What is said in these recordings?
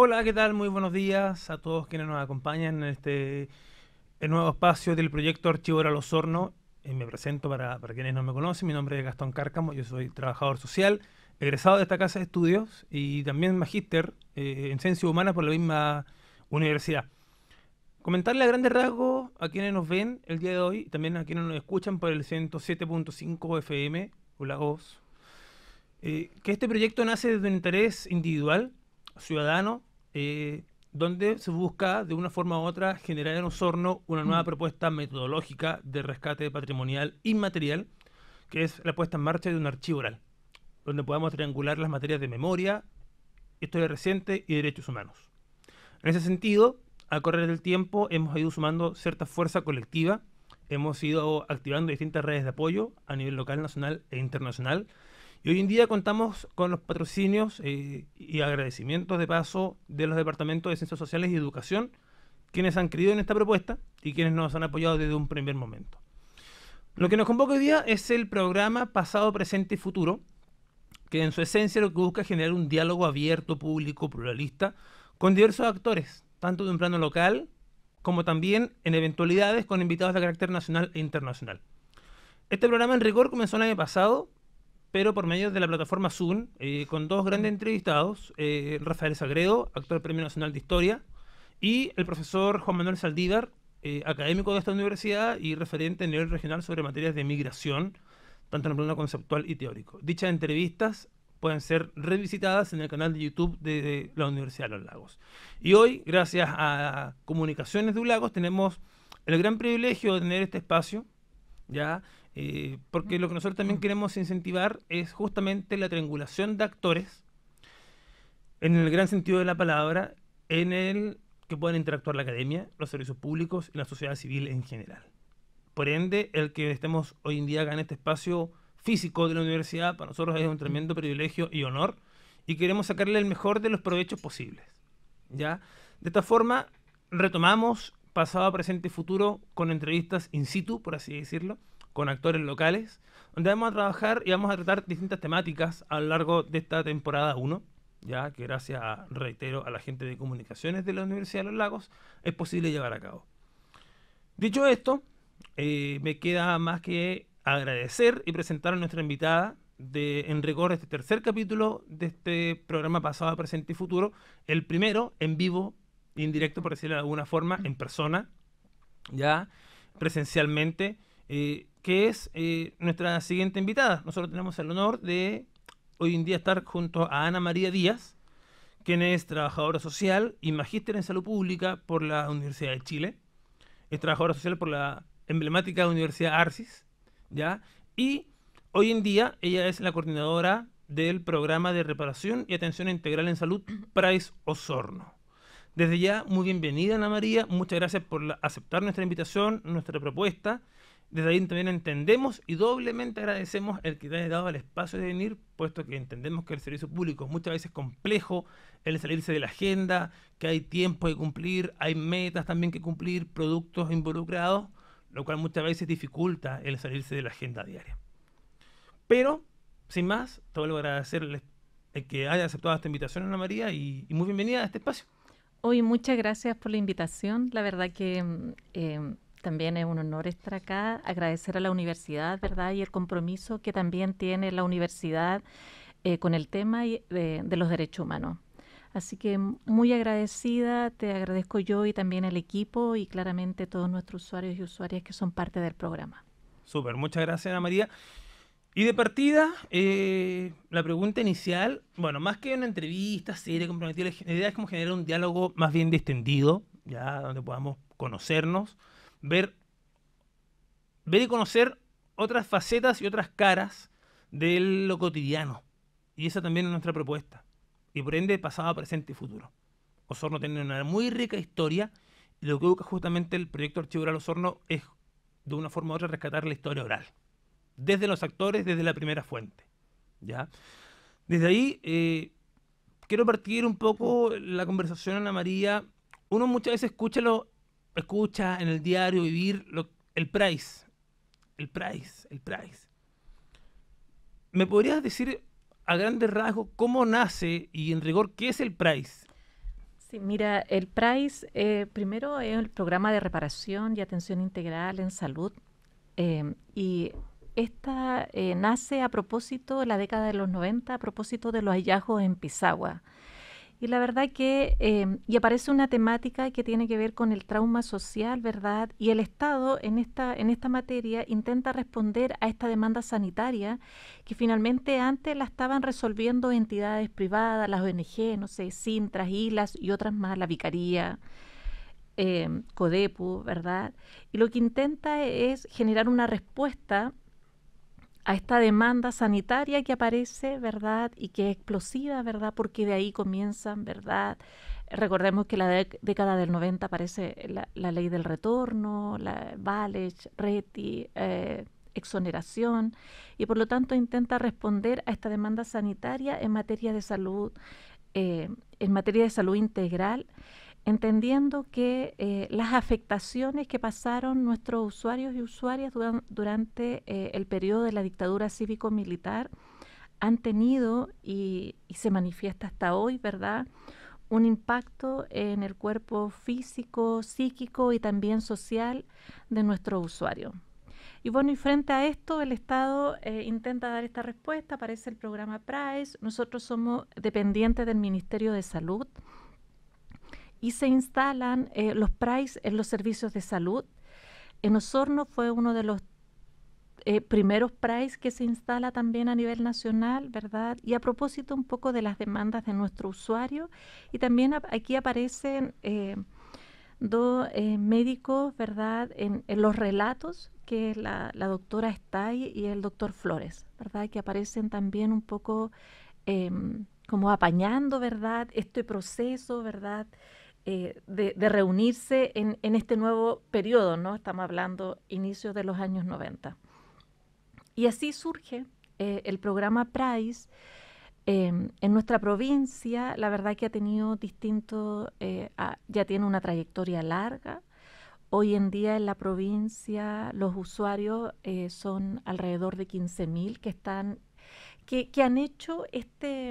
Hola, ¿qué tal? Muy buenos días a todos quienes nos acompañan en este nuevo espacio del proyecto Archivo Oral los Hornos. Eh, me presento para, quienes no me conocen, mi nombre es Gastón Cárcamo, yo soy trabajador social, egresado de esta casa de estudios y también magíster eh, en Ciencias Humanas por la misma universidad. Comentarle a grandes rasgos a quienes nos ven el día de hoy, y también a quienes nos escuchan por el 107.5 FM, hola la voz, eh, que este proyecto nace desde un interés individual, ciudadano, eh, donde se busca de una forma u otra generar en un Osorno una nueva mm. propuesta metodológica de rescate patrimonial inmaterial, que es la puesta en marcha de un archivo oral, donde podamos triangular las materias de memoria, historia reciente y derechos humanos. En ese sentido, a correr del tiempo hemos ido sumando cierta fuerza colectiva, hemos ido activando distintas redes de apoyo a nivel local, nacional e internacional, y hoy en día contamos con los patrocinios eh, y agradecimientos de paso de los departamentos de Ciencias Sociales y Educación, quienes han creído en esta propuesta y quienes nos han apoyado desde un primer momento. Lo que nos convoca hoy día es el programa Pasado, Presente y Futuro, que en su esencia lo que busca generar un diálogo abierto, público, pluralista, con diversos actores, tanto de un plano local como también en eventualidades con invitados de carácter nacional e internacional. Este programa en rigor comenzó el año pasado pero por medio de la plataforma Zoom, eh, con dos grandes entrevistados, eh, Rafael Sagredo, actor del Premio Nacional de Historia, y el profesor Juan Manuel Saldívar, eh, académico de esta universidad y referente a nivel regional sobre materias de migración, tanto en el plano conceptual y teórico. Dichas entrevistas pueden ser revisitadas en el canal de YouTube de, la Universidad de Los Lagos. Y hoy, gracias a Comunicaciones de Lagos, tenemos el gran privilegio de tener este espacio, ¿ya? Eh, porque mm. lo que nosotros también mm. queremos incentivar es justamente la triangulación de actores, en el gran sentido de la palabra, en el que puedan interactuar la academia, los servicios públicos y la sociedad civil en general. Por ende, el que estemos hoy en día acá en este espacio físico de la universidad, para nosotros es un mm. tremendo privilegio y honor, y queremos sacarle el mejor de los provechos posibles. ¿ya? De esta forma, retomamos pasado, presente y futuro con entrevistas in situ, por así decirlo, con actores locales, donde vamos a trabajar y vamos a tratar distintas temáticas a lo largo de esta temporada 1, ya que gracias, reitero, a la gente de comunicaciones de la Universidad de los Lagos es posible llevar a cabo. Dicho esto, eh, me queda más que agradecer y presentar a nuestra invitada de, en rigor este tercer capítulo de este programa pasado, presente y futuro, el primero en vivo, indirecto, por decirlo de alguna forma, en persona, ya presencialmente, eh, que es eh, nuestra siguiente invitada. Nosotros tenemos el honor de hoy en día estar junto a Ana María Díaz, quien es trabajadora social y magíster en salud pública por la Universidad de Chile. Es trabajadora social por la emblemática Universidad Arcis, ¿ya? Y hoy en día ella es la coordinadora del programa de reparación y atención integral en salud Price Osorno. Desde ya, muy bienvenida Ana María, muchas gracias por aceptar nuestra invitación, nuestra propuesta desde ahí también entendemos y doblemente agradecemos el que te haya dado el espacio de venir, puesto que entendemos que el servicio público muchas veces complejo, el salirse de la agenda, que hay tiempo que cumplir, hay metas también que cumplir, productos involucrados, lo cual muchas veces dificulta el salirse de la agenda diaria. Pero, sin más, te vuelvo a agradecer el, que haya aceptado esta invitación, Ana María, y, muy bienvenida a este espacio. Hoy muchas gracias por la invitación. La verdad que... Mm, eh, también es un honor estar acá, agradecer a la universidad, ¿verdad? Y el compromiso que también tiene la universidad eh, con el tema de, los derechos humanos. Así que muy agradecida, te agradezco yo y también el equipo y claramente todos nuestros usuarios y usuarias que son parte del programa. Súper, muchas gracias Ana María. Y de partida, eh, la pregunta inicial, bueno, más que una entrevista seria, comprometida, la idea es como generar un diálogo más bien distendido, ya donde podamos conocernos ver, ver y conocer otras facetas y otras caras de lo cotidiano. Y esa también es nuestra propuesta. Y por ende, pasado, presente y futuro. Osorno tiene una muy rica historia. Y lo que busca justamente el proyecto Archivo Oral Osorno es, de una forma u otra, rescatar la historia oral. Desde los actores, desde la primera fuente. ¿ya? Desde ahí, eh, quiero partir un poco la conversación, Ana María. Uno muchas veces escucha escucha en el diario vivir el price. El price, el price. ¿Me podrías decir a grandes rasgos cómo nace y en rigor qué es el price? Sí, mira, el PRICE eh, primero es el programa de reparación y atención integral en salud. Eh, y esta eh, nace a propósito de la década de los 90, a propósito de los hallazgos en Pisagua. Y la verdad que, em, y aparece una temática que tiene que ver con el trauma social, ¿verdad? Y el Estado en esta, en esta materia intenta responder a esta demanda sanitaria que finalmente antes la estaban resolviendo entidades privadas, las ONG, no sé, Sintras, ILAS y otras más, la Vicaría, eh, Codepu, ¿verdad? Y lo que intenta es generar una respuesta a esta demanda sanitaria que aparece, ¿verdad? Y que es explosiva, ¿verdad? Porque de ahí comienzan, ¿verdad? Recordemos que la década del 90 aparece la, ley del retorno, la Valech, Reti, eh, exoneración, y por lo tanto intenta responder a esta demanda sanitaria en materia de salud, eh, en materia de salud integral entendiendo que eh, las afectaciones que pasaron nuestros usuarios y usuarias durante eh, el periodo de la dictadura cívico-militar han tenido y, se manifiesta hasta hoy, ¿verdad? Un impacto en el cuerpo físico, psíquico y también social de nuestro usuario. Y bueno, y frente a esto, el Estado eh, intenta dar esta respuesta, aparece el programa PRICE, nosotros somos dependientes del Ministerio de Salud, y se instalan eh, los PRICE en los servicios de salud. En Osorno fue uno de los eh, primeros PRICE que se instala también a nivel nacional, ¿verdad? Y a propósito un poco de las demandas de nuestro usuario, y también aquí aparecen eh, dos médicos, ¿verdad? En, los relatos, que la, la, doctora Stay y el doctor Flores, ¿verdad? Que aparecen también un poco em, como apañando, ¿verdad? Este proceso, ¿verdad? Eh, de, reunirse en, este nuevo periodo, ¿no? Estamos hablando inicios de los años 90. Y así surge eh, el programa PRICE. Em, en nuestra provincia, la verdad que ha tenido distintos, eh, ya tiene una trayectoria larga. Hoy en día en la provincia los usuarios son alrededor de 15.000 que están, que, han hecho este,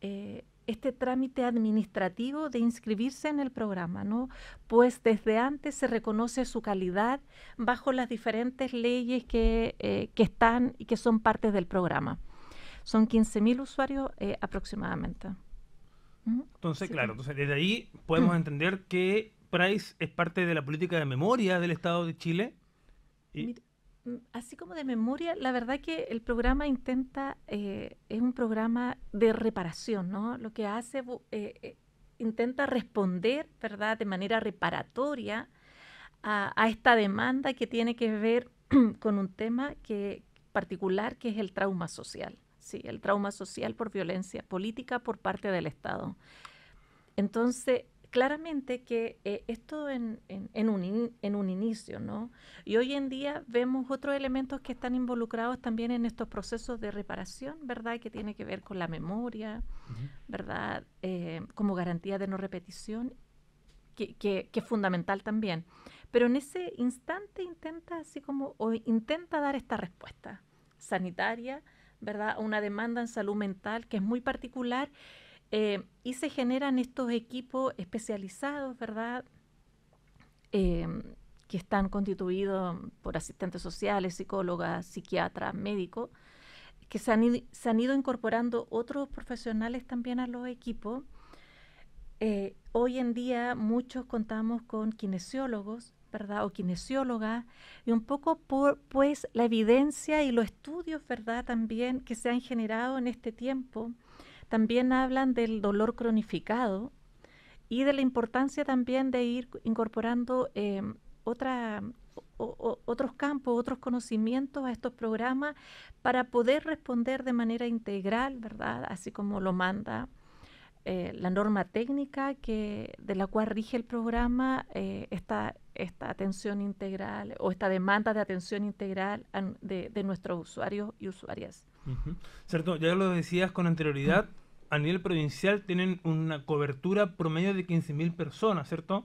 em, este trámite administrativo de inscribirse en el programa, ¿no? Pues desde antes se reconoce su calidad bajo las diferentes leyes que, eh, están y que son partes del programa. Son 15.000 usuarios eh, aproximadamente. Entonces, claro, entonces desde ahí podemos mm. entender que Price es parte de la política de memoria del Estado de Chile. Y, Mm, así como de memoria, la verdad que el programa intenta, eh, es un programa de reparación, ¿no? Lo que hace, eh, eh, intenta responder, ¿verdad?, de manera reparatoria a, a, esta demanda que tiene que ver con un tema que, particular que es el trauma social, ¿sí? El trauma social por violencia política por parte del Estado. Entonces, claramente que eh, esto en, un inicio, ¿no? Y hoy en día vemos otros elementos que están involucrados también en estos procesos de reparación, ¿verdad? Que tiene que ver con la memoria, ¿verdad? Eh, como garantía de no repetición, que, es fundamental también. Pero en ese instante intenta así como, o intenta dar esta respuesta sanitaria, ¿verdad? Una demanda en salud mental que es muy particular eh, y se generan estos equipos especializados, ¿verdad? Eh, que están constituidos por asistentes sociales, psicólogas, psiquiatras, médicos, que se han, ido, incorporando otros profesionales también a los equipos. Eh, hoy en día muchos contamos con kinesiólogos, ¿verdad? O kinesiólogas, y un poco por pues la evidencia y los estudios, ¿verdad? También que se han generado en este tiempo también hablan del dolor cronificado y de la importancia también de ir incorporando em, otros campos, otros conocimientos a estos programas para poder responder de manera integral, ¿verdad? Así como lo manda eh, la norma técnica que, de la cual rige el programa eh, esta, atención integral o esta demanda de atención integral de, nuestros usuarios y usuarias. Cierto, ya lo decías con anterioridad, a nivel provincial tienen una cobertura promedio de 15.000 personas, ¿cierto?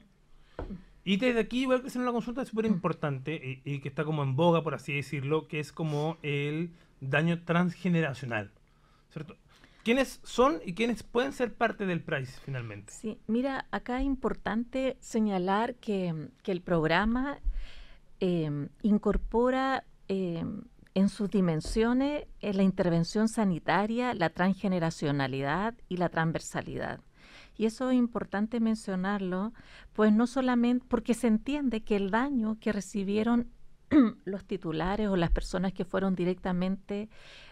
Y desde aquí igual que hacer una consulta súper importante y, que está como en boga, por así decirlo, que es como el daño transgeneracional, ¿cierto? ¿Quiénes son y quiénes pueden ser parte del PRICE finalmente? Sí, mira, acá es importante señalar que, el programa eh, incorpora... Eh, en sus dimensiones en eh, la intervención sanitaria, la transgeneracionalidad y la transversalidad. Y eso es importante mencionarlo, pues no solamente porque se entiende que el daño que recibieron los titulares o las personas que fueron directamente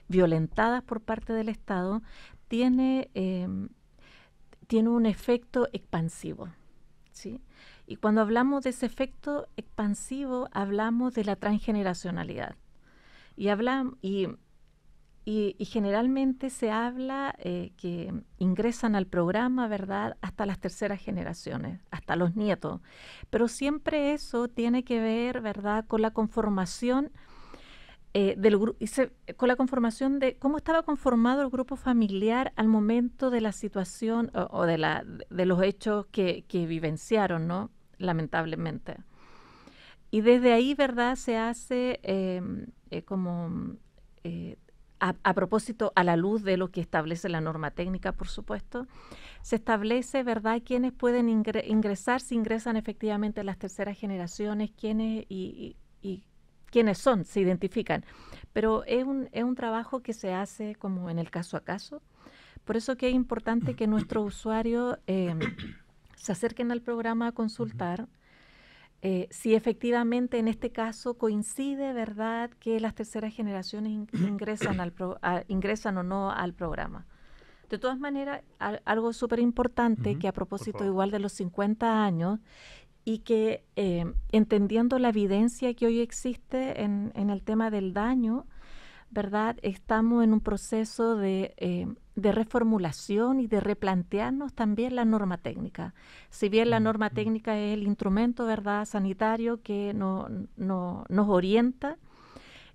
violentadas por parte del Estado tiene, em, tiene un efecto expansivo. ¿sí? Y cuando hablamos de ese efecto expansivo, hablamos de la transgeneracionalidad. Y, y, y, generalmente se habla eh, que ingresan al programa, ¿verdad?, hasta las terceras generaciones, hasta los nietos. Pero siempre eso tiene que ver, ¿verdad?, con la conformación. Eh, del, con la conformación de cómo estaba conformado el grupo familiar al momento de la situación o, de, la, de los hechos que, que vivenciaron, ¿no? Lamentablemente. Y desde ahí, ¿verdad? Se hace em, eh, como, eh, a, propósito, a la luz de lo que establece la norma técnica, por supuesto, se establece, ¿verdad?, quiénes pueden ingresar, si ingresan efectivamente las terceras generaciones, quiénes y, quiénes son, se identifican. Pero es un, trabajo que se hace como en el caso a caso. Por eso que es importante que nuestro usuario em, se acerquen al programa a consultar. Eh, si efectivamente en este caso coincide, ¿verdad?, que las terceras generaciones ingresan, al ingresan o no al programa. De todas maneras, algo súper importante que a propósito igual de los 50 años y que eh, entendiendo la evidencia que hoy existe en, el tema del daño, ¿verdad?, estamos en un proceso de eh, de reformulación y de replantearnos también la norma técnica. Si bien la mm, norma mm. técnica es el instrumento ¿verdad? sanitario que nos orienta,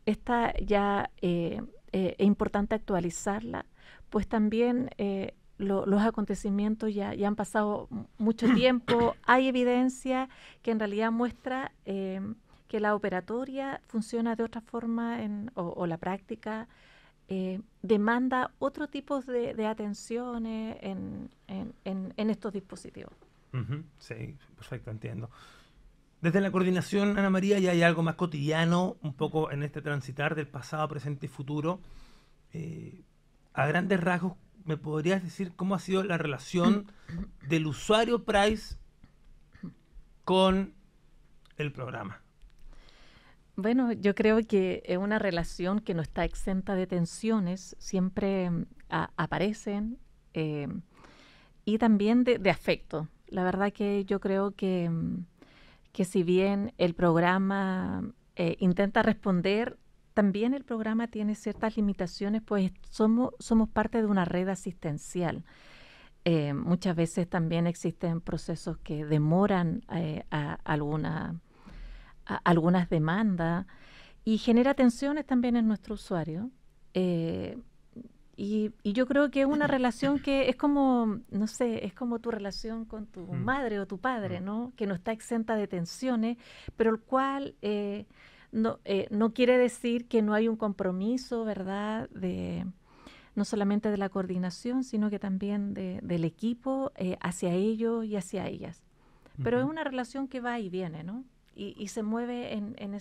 está ya eh, eh, es importante actualizarla, pues también eh, los acontecimientos ya, ya, han pasado mucho tiempo, hay evidencia que en realidad muestra que la operatoria funciona de otra forma o, o la práctica eh, demanda otro tipo de, atenciones en, estos dispositivos. Sí, perfecto, entiendo. Desde la coordinación, Ana María, ya hay algo más cotidiano, un poco en este transitar del pasado, presente y futuro. Eh, a grandes rasgos, ¿me podrías decir cómo ha sido la relación del usuario Price con el programa? Bueno, yo creo que es una relación que no está exenta de tensiones, siempre em, aparecen, em, y también de, afecto. La verdad que yo creo que, em, que si bien el programa eh, intenta responder, también el programa tiene ciertas limitaciones, pues somos, somos parte de una red asistencial. Eh, muchas veces también existen procesos que demoran eh, a alguna algunas demandas y genera tensiones también en nuestro usuario. Eh, y, yo creo que es una relación que es como, no sé, es como tu relación con tu mm. madre o tu padre, mm. ¿no? Que no está exenta de tensiones, pero el cual eh, no, eh, no quiere decir que no hay un compromiso, ¿verdad? De, no solamente de la coordinación, sino que también del equipo hacia ellos y hacia ellas. Pero es una relación que va y viene, ¿no? y, se mueve en, en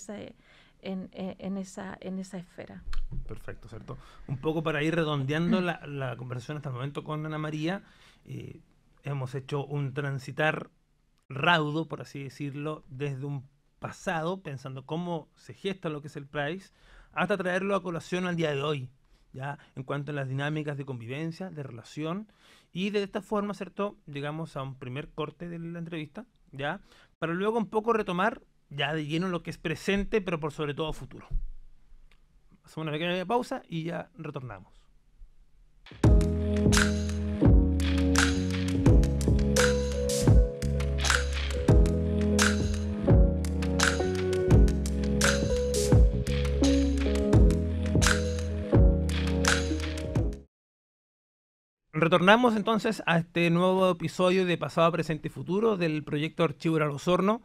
En, esa, en esa esfera. Perfecto, ¿cierto? Un poco para ir redondeando la, conversación hasta el momento con Ana María, eh, hemos hecho un transitar raudo, por así decirlo, desde un pasado, pensando cómo se gesta lo que es el Price, hasta traerlo a colación al día de hoy, ¿ya? En cuanto a las dinámicas de convivencia, de relación, y de esta forma, ¿cierto? Llegamos a un primer corte de la entrevista, ¿ya? para luego un poco retomar ya de lleno lo que es presente, pero por sobre todo futuro. Hacemos una pequeña pausa y ya retornamos. Retornamos entonces a este nuevo episodio de Pasado, Presente y Futuro del proyecto Archivo los Osorno.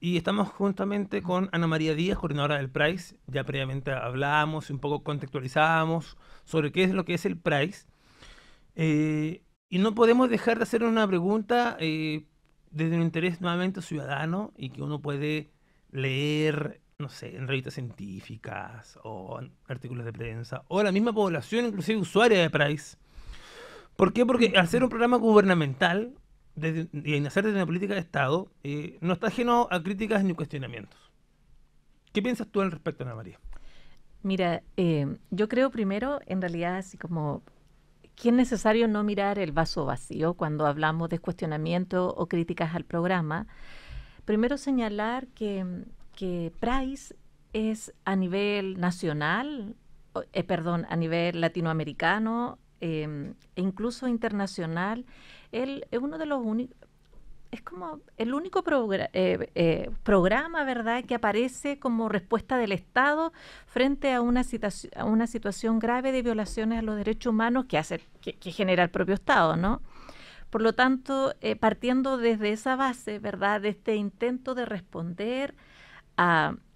Y estamos justamente con Ana María Díaz, coordinadora del PRICE. Ya previamente hablábamos y un poco contextualizábamos sobre qué es lo que es el PRICE. Eh, y no podemos dejar de hacer una pregunta eh, desde un interés nuevamente ciudadano y que uno puede leer, no sé, en revistas científicas o artículos de prensa o la misma población, inclusive usuaria de PRICE ¿Por qué? Porque al ser un programa gubernamental y hacer nacer desde una política de Estado, eh, no está ajeno a críticas ni cuestionamientos. ¿Qué piensas tú al respecto, Ana María? Mira, eh, yo creo primero, en realidad, así como que es necesario no mirar el vaso vacío cuando hablamos de cuestionamiento o críticas al programa. Primero señalar que, Price es a nivel nacional, eh, perdón, a nivel latinoamericano, Em, e incluso internacional. es eh, uno de los únicos, es como el único eh, eh, programa, ¿verdad?, que aparece como respuesta del Estado frente a una, una situación grave de violaciones a los derechos humanos que, hace, que, genera el propio Estado, ¿no? Por lo tanto, partiendo desde esa base, ¿verdad?, de este intento de responder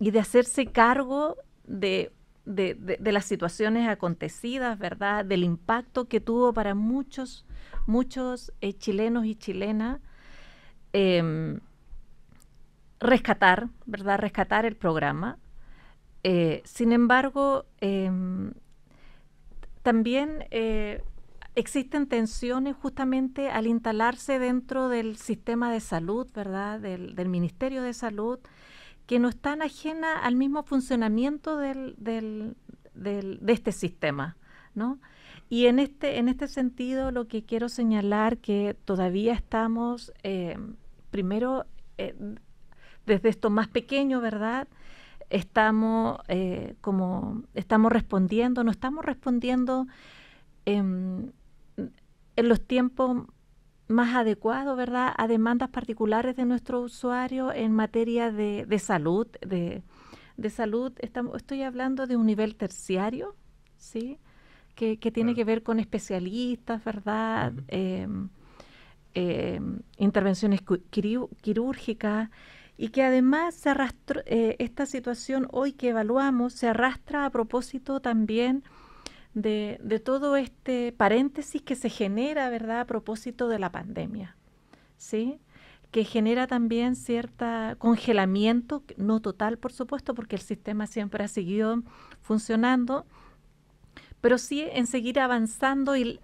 y de hacerse cargo de de, las situaciones acontecidas, ¿verdad? Del impacto que tuvo para muchos, muchos eh, chilenos y chilenas. Em, rescatar, ¿verdad? Rescatar el programa. Eh, sin embargo, em, también eh, existen tensiones justamente al instalarse dentro del sistema de salud, ¿verdad? Del, del Ministerio de Salud que no están ajena al mismo funcionamiento de este sistema. Y en este, en este sentido, lo que quiero señalar que todavía estamos, eh, primero, eh, desde esto más pequeño, ¿verdad? Estamos, eh, como, estamos respondiendo, no estamos respondiendo em, en los tiempos más adecuado, ¿verdad?, a demandas particulares de nuestro usuario en materia de, salud, de, salud, estamos, estoy hablando de un nivel terciario, ¿sí?, que, tiene que ver con especialistas, ¿verdad?, em, em, intervenciones quirúrgicas, y que además se arrastró, eh, esta situación hoy que evaluamos se arrastra a propósito también de, todo este paréntesis que se genera, ¿verdad?, a propósito de la pandemia, ¿sí? Que genera también cierto congelamiento, no total, por supuesto, porque el sistema siempre ha seguido funcionando, pero sí en seguir avanzando eh,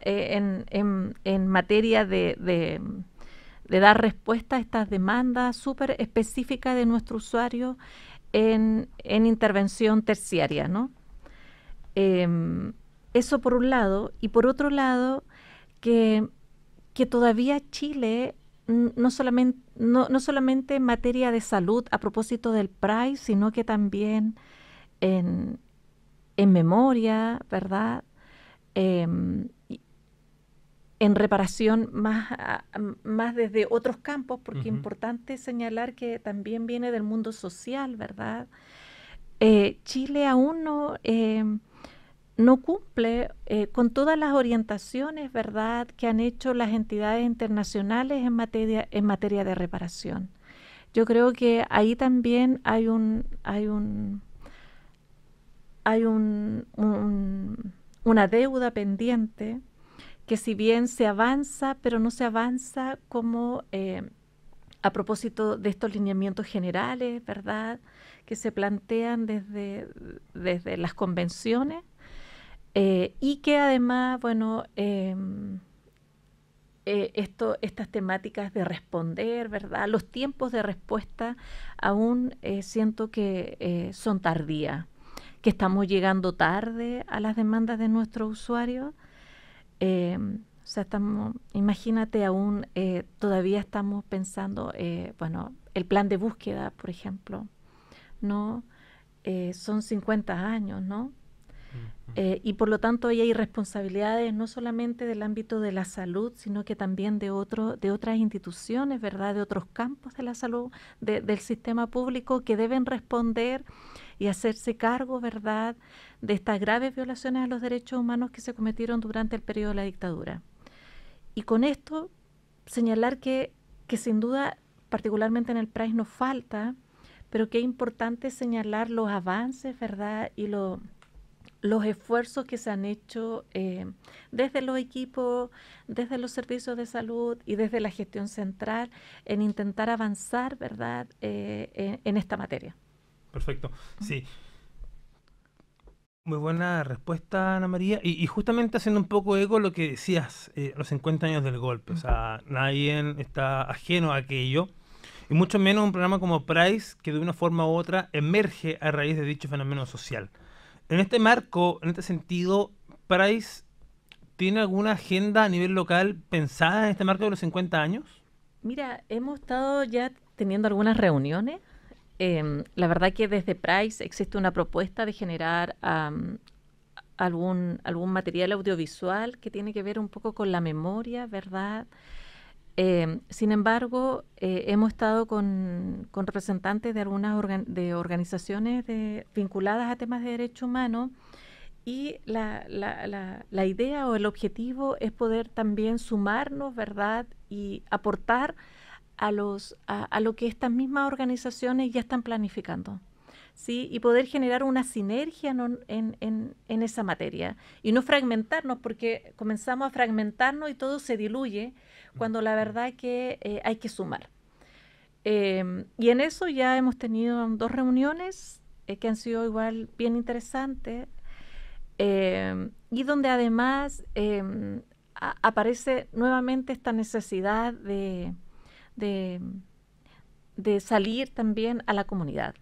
en, materia de, dar respuesta a estas demandas súper específicas de nuestro usuario en, intervención terciaria, ¿no? Em, eso por un lado. Y por otro lado, que, que todavía Chile no solamente, no, solamente en materia de salud a propósito del PRI, sino que también en, en memoria, ¿verdad? Em, en reparación más, más desde otros campos, porque es importante señalar que también viene del mundo social, ¿verdad? Eh, Chile aún no... Em, no cumple eh, con todas las orientaciones, ¿verdad?, que han hecho las entidades internacionales en materia, de reparación. Yo creo que ahí también hay un, hay un, hay un, una deuda pendiente que si bien se avanza, pero no se avanza como eh, a propósito de estos lineamientos generales, ¿verdad?, que se plantean desde, desde las convenciones eh, y que además, bueno, em, eh, esto, estas temáticas de responder, ¿verdad? Los tiempos de respuesta aún eh, siento que son tardías, que estamos llegando tarde a las demandas de nuestros usuarios. Em, o sea, estamos, imagínate aún, todavía estamos pensando, bueno, el plan de búsqueda, por ejemplo, ¿no? son 50 años, ¿no? Eh, y por lo tanto ahí hay responsabilidades no solamente del ámbito de la salud, sino que también de, otro, de otras instituciones, ¿verdad? De otros campos de la salud, del sistema público que deben responder y hacerse cargo, ¿verdad?, de estas graves violaciones a los derechos humanos que se cometieron durante el periodo de la dictadura. Y con esto señalar que, sin duda, particularmente en el país, nos falta, pero que es importante señalar los avances, ¿verdad?, y lo los esfuerzos que se han hecho eh, desde los equipos, desde los servicios de salud y desde la gestión central en intentar avanzar, ¿verdad?, eh, en, esta materia. Perfecto, sí. Muy buena respuesta, Ana María. Y, justamente haciendo un poco eco lo que decías, eh, los 50 años del golpe. O sea, nadie está ajeno a aquello y mucho menos un programa como Price, que de una forma u otra emerge a raíz de dicho fenómeno social. En este marco, en este sentido, Price tiene alguna agenda a nivel local pensada en este marco de los 50 años? Mira, hemos estado ya teniendo algunas reuniones. Em, la verdad que desde Price existe una propuesta de generar algún, algún material audiovisual que tiene que ver un poco con la memoria, ¿verdad? Em, sin embargo, eh, hemos estado con, representantes de algunas organizaciones vinculadas a temas de derechos humanos y la, idea o el objetivo es poder también sumarnos, ¿verdad? Y aportar a, lo que estas mismas organizaciones ya están planificando. ¿sí? y poder generar una sinergia en, esa materia y no fragmentarnos porque comenzamos a fragmentarnos y todo se diluye cuando la verdad que eh, hay que sumar. Em, y en eso ya hemos tenido dos reuniones eh, que han sido igual bien interesantes em, y donde además em, aparece nuevamente esta necesidad de, de, salir también a la comunidad.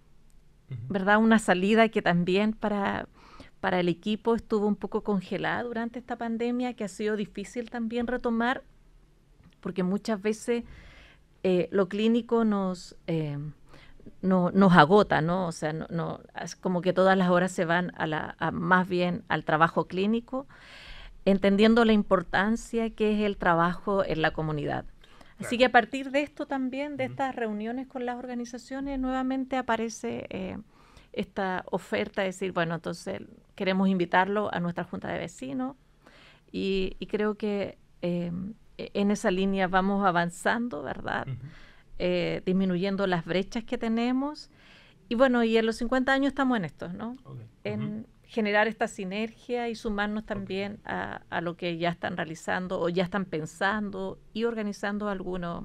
¿verdad? Una salida que también para, para el equipo estuvo un poco congelada durante esta pandemia, que ha sido difícil también retomar porque muchas veces eh, lo clínico nos, eh, nos agota, ¿no? O sea, no, es como que todas las horas se van a la, más bien al trabajo clínico, entendiendo la importancia que es el trabajo en la comunidad. Así que a partir de esto también, de estas reuniones con las organizaciones, nuevamente aparece eh, esta oferta de decir, bueno, entonces queremos invitarlo a nuestra junta de vecinos y, creo que em, eh, en esa línea vamos avanzando, ¿verdad? Eh, disminuyendo las brechas que tenemos. Y bueno, y en los 50 años estamos en esto, ¿no? En generar esta sinergia y sumarnos también a, lo que ya están realizando o ya están pensando y organizando algunos,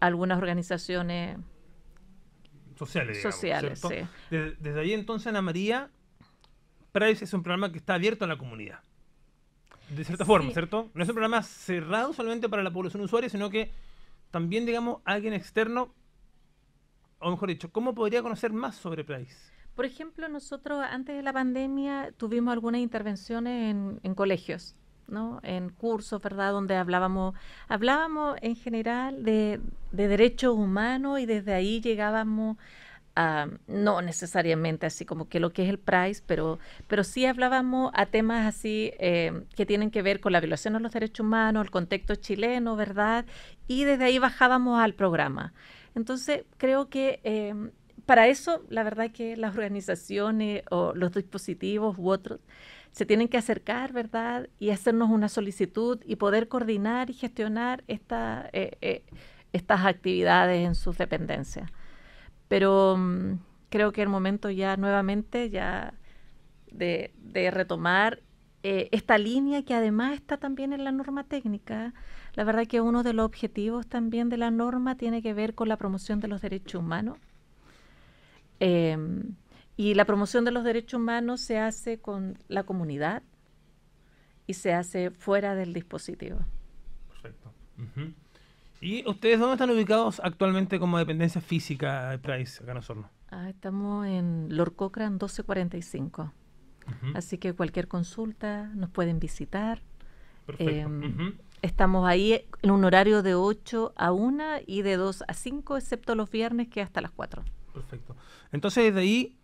algunas organizaciones sociales. desde, desde ahí entonces, Ana María, Price es un programa que está abierto a la comunidad de cierta forma, ¿cierto? No es un programa cerrado solamente para la población usuaria, sino que también, digamos, alguien externo, o mejor dicho, ¿cómo podría conocer más sobre Price? Por ejemplo, nosotros antes de la pandemia tuvimos algunas intervenciones en, colegios. ¿no? en cursos, ¿verdad? Donde hablábamos, hablábamos en general de, de derechos humanos y desde ahí llegábamos Ah, no necesariamente así como que lo que es el price, pero, pero sí hablábamos a temas así em, que tienen que ver con la violación de los derechos humanos, el contexto chileno, ¿verdad? Y desde ahí bajábamos al programa. Entonces, creo que em, para eso, la verdad que las organizaciones o los dispositivos u otros se tienen que acercar, ¿verdad? Y hacernos una solicitud y poder coordinar y gestionar eh, eh, estas actividades en sus dependencias. Pero mm, creo que el momento ya nuevamente ya de, retomar eh, esta línea que además está también en la norma técnica. La verdad que uno de los objetivos también de la norma tiene que ver con la promoción de los derechos humanos. Em, y la promoción de los derechos humanos se hace con la comunidad y se hace fuera del dispositivo. ¿Y ustedes dónde están ubicados actualmente como dependencia física de Price, acá en Osorno? Ah, estamos en Lord 1245. Así que cualquier consulta nos pueden visitar. Perfecto. Em, estamos ahí en un horario de 8 a 1 y de 2 a 5, excepto los viernes que hasta las 4. Perfecto. Entonces, desde ahí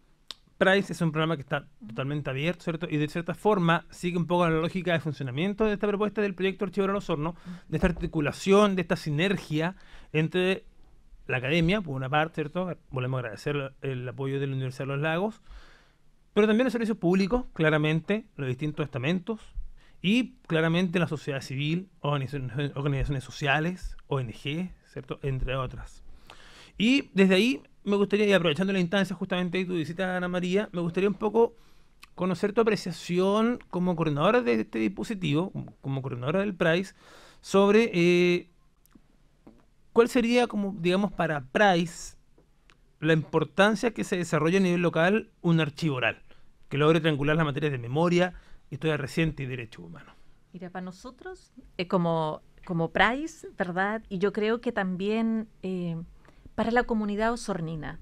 Price es un programa que está totalmente abierto, ¿cierto? Y de cierta forma sigue un poco la lógica de funcionamiento de esta propuesta del proyecto Archivo de Hornos, de esta articulación, de esta sinergia entre la academia, por una parte, ¿cierto? Volvemos a agradecer el apoyo de la Universidad de los Lagos, pero también los servicios públicos, claramente, los distintos estamentos, y claramente la sociedad civil, organizaciones, organizaciones sociales, ONG, ¿cierto? Entre otras. Y desde ahí me gustaría, y aprovechando la instancia justamente de tu visita Ana María, me gustaría un poco conocer tu apreciación como coordinadora de este dispositivo, como coordinadora del Price, sobre eh, cuál sería, como digamos, para Price la importancia que se desarrolla a nivel local un archivo oral, que logre triangular las materias de memoria, historia reciente y derechos humanos. Mira, para nosotros, eh, como, como Price, ¿verdad? Y yo creo que también... Eh, para la comunidad osornina.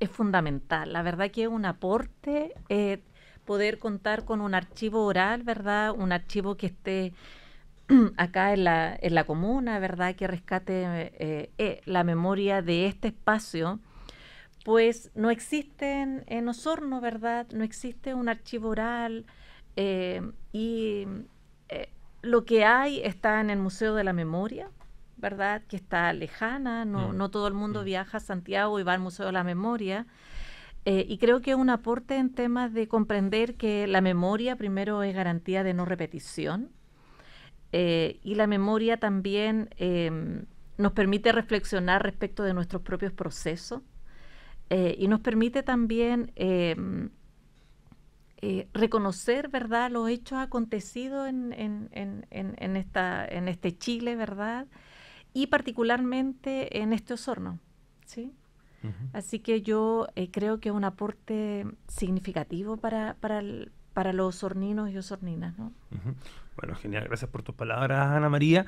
Es fundamental, la verdad que es un aporte eh, poder contar con un archivo oral, ¿verdad? Un archivo que esté acá en la, comuna, ¿verdad? Que rescate eh, eh, la memoria de este espacio, pues no existe en Osorno, ¿verdad? No existe un archivo oral y lo que hay está en el Museo de la Memoria, ¿verdad? Que está lejana, no, mm. todo el mundo mm. viaja a Santiago y va al Museo de la Memoria. Eh, y creo que es un aporte en temas de comprender que la memoria primero es garantía de no repetición eh, y la memoria también em, nos permite reflexionar respecto de nuestros propios procesos eh, y nos permite también em, reconocer verdad los hechos acontecidos en, este Chile, ¿verdad? y particularmente en este Osorno. ¿sí? Así que yo eh, creo que es un aporte significativo para, para, los osorninos y osorninas. ¿no? Bueno, genial. Gracias por tus palabras, Ana María.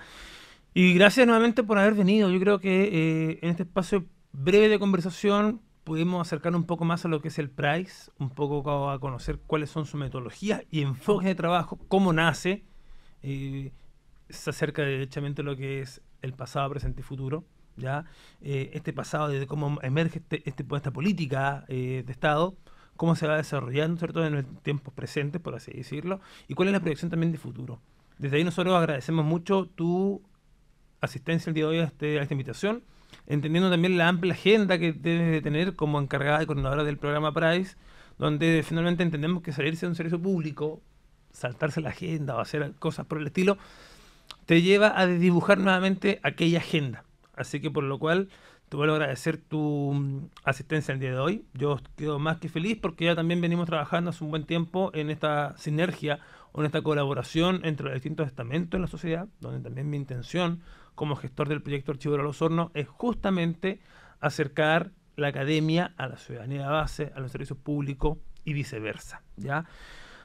Y gracias nuevamente por haber venido. Yo creo que eh, en este espacio breve de conversación pudimos acercar un poco más a lo que es el PRICE, un poco a conocer cuáles son sus metodologías y enfoques de trabajo, cómo nace. Eh, se acerca derechamente a lo que es el pasado, presente y futuro. ¿ya? Eh, este pasado, de cómo emerge este, este pues, esta política eh, de Estado, cómo se va desarrollando, sobre en los tiempos presentes, por así decirlo, y cuál es la proyección también de futuro. Desde ahí nosotros agradecemos mucho tu asistencia el día de hoy a, este, a esta invitación, entendiendo también la amplia agenda que debes de tener como encargada y coordinadora del programa Price, donde finalmente entendemos que salirse de un servicio público, saltarse la agenda o hacer cosas por el estilo, te lleva a dibujar nuevamente aquella agenda. Así que por lo cual te vuelvo a agradecer tu mm, asistencia el día de hoy. Yo quedo más que feliz porque ya también venimos trabajando hace un buen tiempo en esta sinergia o en esta colaboración entre los distintos estamentos de la sociedad, donde también mi intención como gestor del proyecto Archivo de los Hornos es justamente acercar la academia a la ciudadanía base, a los servicios públicos y viceversa. ¿ya?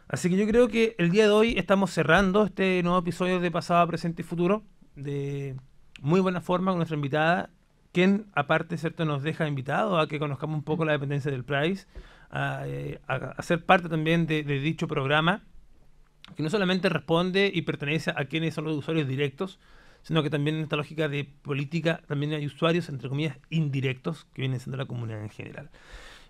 Así que yo creo que el día de hoy estamos cerrando este nuevo episodio de Pasado, Presente y Futuro de muy buena forma con nuestra invitada, quien aparte cierto nos deja invitados a que conozcamos un poco la dependencia del Price, a, eh, ser parte también de, dicho programa que no solamente responde y pertenece a quienes son los usuarios directos, sino que también en esta lógica de política también hay usuarios, entre comillas, indirectos, que vienen siendo la comunidad en general.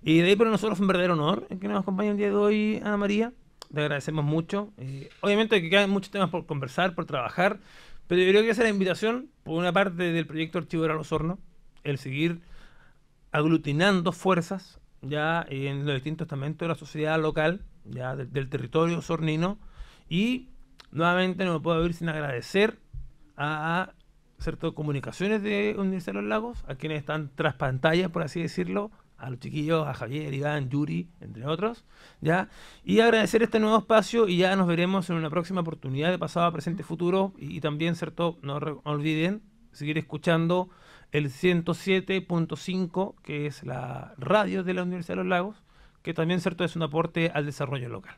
Y de ahí para nosotros fue un verdadero honor que nos acompañe el día de hoy Ana María te agradecemos mucho. Eh, obviamente que quedan muchos temas por conversar, por trabajar, pero yo creo que esa es la invitación, por una parte, del proyecto Archivo de los Hornos, el seguir aglutinando fuerzas ya en los distintos estamentos de la sociedad local, ya del territorio sornino, y nuevamente no me puedo abrir sin agradecer a, a comunicaciones de Universidad de los Lagos, a quienes están tras pantalla, por así decirlo, a los chiquillos, a Javier, Iván, Yuri, entre otros, ¿ya? Y agradecer este nuevo espacio y ya nos veremos en una próxima oportunidad de pasado, presente, futuro y, también, ¿cierto? No olviden seguir escuchando el 107.5, que es la radio de la Universidad de los Lagos, que también, ¿cierto? Es un aporte al desarrollo local.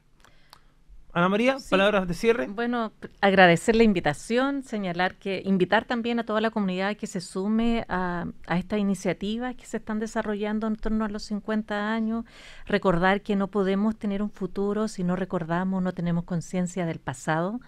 Ana María, palabras de cierre. Bueno, agradecer la invitación, señalar que invitar también a toda la comunidad que se sume a, estas iniciativas que se están desarrollando en torno a los 50 años, recordar que no podemos tener un futuro si no recordamos, no tenemos conciencia del pasado.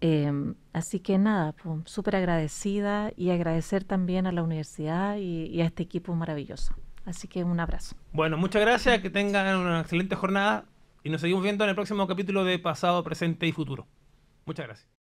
Em, así que nada, súper agradecida y agradecer también a la universidad y a este equipo maravilloso. Así que un abrazo. Bueno, muchas gracias, que tengan una excelente jornada y nos seguimos viendo en el próximo capítulo de Pasado, Presente y Futuro. Muchas gracias.